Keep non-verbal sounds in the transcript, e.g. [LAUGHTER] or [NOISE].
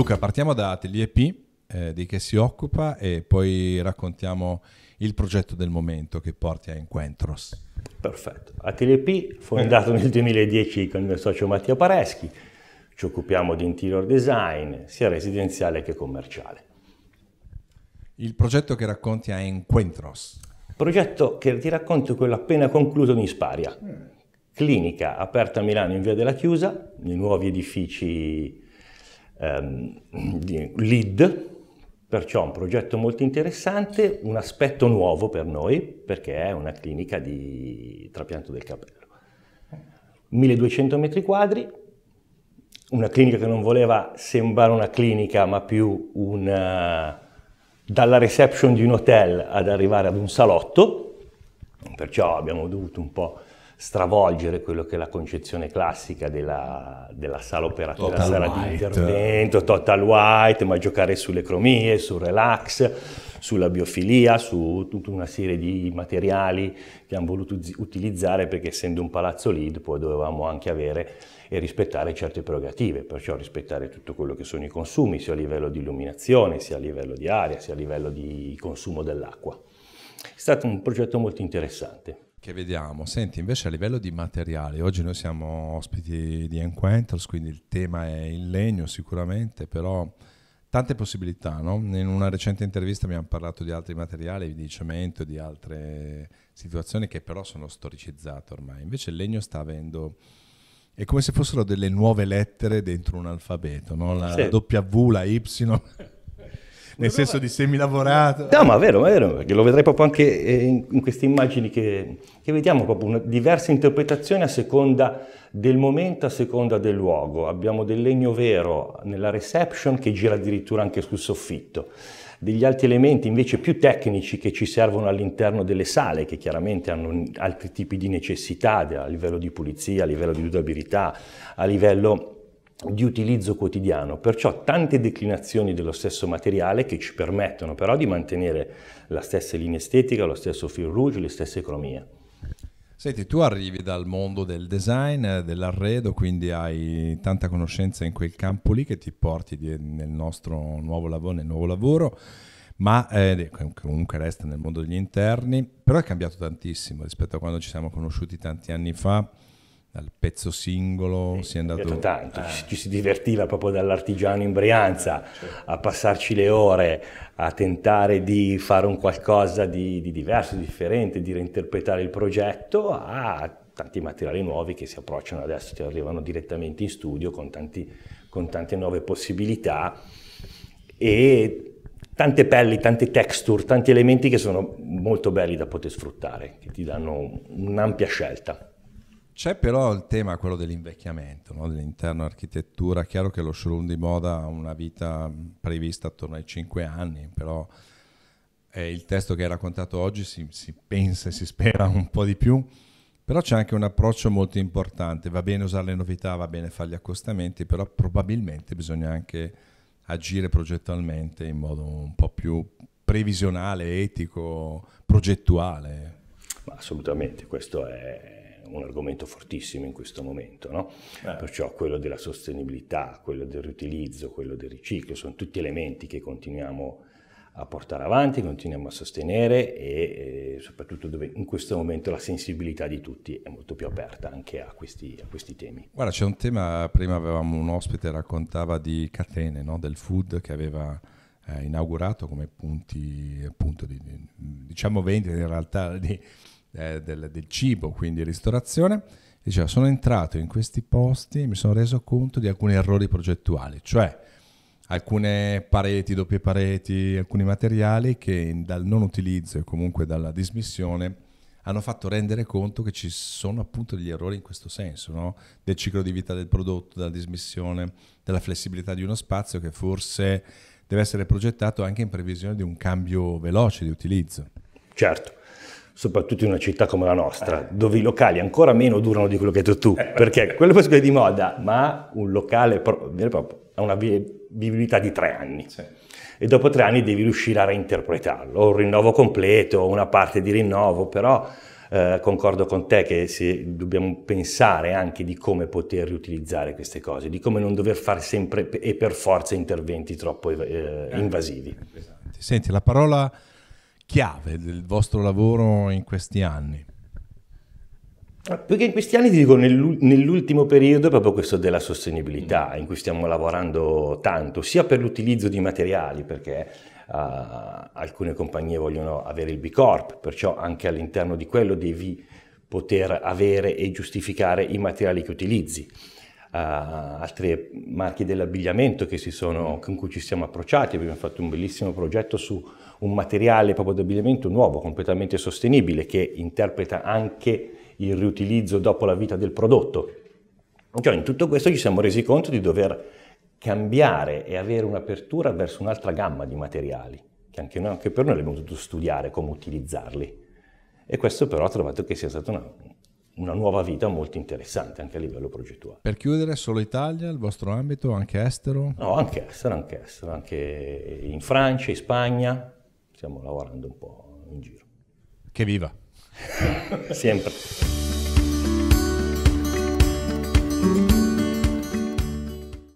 Luca, partiamo da Atelier P, eh, di che si occupa, e poi raccontiamo il progetto del momento che porti a Encuentros. Perfetto. Atelier P, fondato nel 2010 con il mio socio Mattia Pareschi, ci occupiamo di interior design, sia residenziale che commerciale. Il progetto che racconti a Encuentros. Progetto che ti racconto è quello appena concluso in Isparia. Clinica aperta a Milano in via della Chiusa, nei nuovi edifici ehm, lead, perciò un progetto molto interessante, un aspetto nuovo per noi perché è una clinica di trapianto del capello. 1200 metri quadri, una clinica che non voleva sembrare una clinica ma più un eh, dalla reception di un hotel ad arrivare ad un salotto, perciò abbiamo dovuto un po' stravolgere quello che è la concezione classica della, della sala operativa, della sala white. di intervento, total white, ma giocare sulle cromie, sul relax, sulla biofilia, su tutta una serie di materiali che hanno voluto utilizzare perché essendo un palazzo lead poi dovevamo anche avere e rispettare certe prerogative, perciò rispettare tutto quello che sono i consumi, sia a livello di illuminazione, sia a livello di aria, sia a livello di consumo dell'acqua. È stato un progetto molto interessante che vediamo. Senti, invece a livello di materiali, oggi noi siamo ospiti di Encuentros, quindi il tema è il legno sicuramente, però tante possibilità, no? In una recente intervista abbiamo parlato di altri materiali, di cemento, di altre situazioni che però sono storicizzate ormai. Invece il legno sta avendo... È come se fossero delle nuove lettere dentro un alfabeto, no? la sì. W, la Y nel senso di semilavorato. No, ma è vero, ma è vero, perché lo vedrai proprio anche eh, in, in queste immagini che, che, vediamo, proprio una diversa interpretazione a seconda del momento, a seconda del luogo. Abbiamo del legno vero nella reception che gira addirittura anche sul soffitto degli altri elementi invece più tecnici che ci servono all'interno delle sale, che chiaramente hanno altri tipi di necessità a livello di pulizia, a livello di durabilità, a livello di utilizzo quotidiano, perciò tante declinazioni dello stesso materiale che ci permettono però di mantenere la stessa linea estetica, lo stesso fil rouge, le stesse economie. Senti, tu arrivi dal mondo del design, dell'arredo, quindi hai tanta conoscenza in quel campo lì che ti porti nel nostro nuovo lavoro, nel nuovo lavoro ma eh, comunque resta nel mondo degli interni, però è cambiato tantissimo rispetto a quando ci siamo conosciuti tanti anni fa dal pezzo singolo sì, si è andato tanto, ci, ci, si divertiva proprio dall'artigiano in Brianza a passarci le ore a tentare di fare un qualcosa di, di diverso, di differente, di reinterpretare il progetto a tanti materiali nuovi che si approcciano adesso, ti arrivano direttamente in studio con, tanti, con tante nuove possibilità e tante pelli, tante texture, tanti elementi che sono molto belli da poter sfruttare, che ti danno un'ampia scelta. C'è però il tema, quello dell'invecchiamento, no? dell'interno architettura. Chiaro che lo showroom di moda ha una vita prevista attorno ai 5 anni, però eh, il testo che hai raccontato oggi si, si pensa e si spera un po' di più. Però c'è anche un approccio molto importante. Va bene usare le novità, va bene fare gli accostamenti, però probabilmente bisogna anche agire progettualmente in modo un po' più previsionale, etico, progettuale. assolutamente, questo è un argomento fortissimo in questo momento, no? eh. perciò quello della sostenibilità, quello del riutilizzo, quello del riciclo, sono tutti elementi che continuiamo a portare avanti, continuiamo a sostenere e eh, soprattutto dove in questo momento la sensibilità di tutti è molto più aperta anche a questi, a questi temi. Guarda, c'è un tema, prima avevamo un ospite che raccontava di catene no? del food che aveva eh, inaugurato come punti appunto di, diciamo vendita in realtà di eh, del, del, cibo, quindi ristorazione, diceva sono entrato in questi posti e mi sono reso conto di alcuni errori progettuali, cioè alcune pareti, doppie pareti, alcuni materiali che dal non utilizzo e comunque dalla dismissione hanno fatto rendere conto che ci sono appunto degli errori in questo senso, no? del ciclo di vita del prodotto, della dismissione, della flessibilità di uno spazio che forse deve essere progettato anche in previsione di un cambio veloce di utilizzo. Certo soprattutto in una città come la nostra, dove i locali ancora meno durano di quello che hai detto tu, perché quello è di moda, ma un locale ha una vivibilità di tre anni. Sì. E dopo tre anni devi riuscire a reinterpretarlo, un rinnovo completo, una parte di rinnovo, però eh, concordo con te che se, dobbiamo pensare anche di come poter riutilizzare queste cose, di come non dover fare sempre e per forza interventi troppo eh, eh invasivi. Esatto. Senti, la parola chiave del vostro lavoro in questi anni? Ah, più che in questi anni, ti dico, nell'ultimo periodo è proprio questo della sostenibilità, mm. in cui stiamo lavorando tanto, sia per l'utilizzo di materiali, perché uh, alcune compagnie vogliono avere il B Corp, perciò anche all'interno di quello devi poter avere e giustificare i materiali che utilizzi altri marchi dell'abbigliamento sono, mm. con cui ci siamo approcciati, abbiamo fatto un bellissimo progetto su un materiale proprio d'abbigliamento nuovo, completamente sostenibile, che interpreta anche il riutilizzo dopo la vita del prodotto. Cioè in tutto questo ci siamo resi conto di dover cambiare e avere un'apertura verso un'altra gamma di materiali, che anche, noi, anche per noi abbiamo dovuto studiare come utilizzarli. E questo però ha trovato che sia stata una, una nuova vita molto interessante anche a livello progettuale. Per chiudere, solo Italia, il vostro ambito, anche estero? No, anche estero, anche estero, anche in Francia, in Spagna, stiamo lavorando un po' in giro. Che viva! [LAUGHS] Sempre!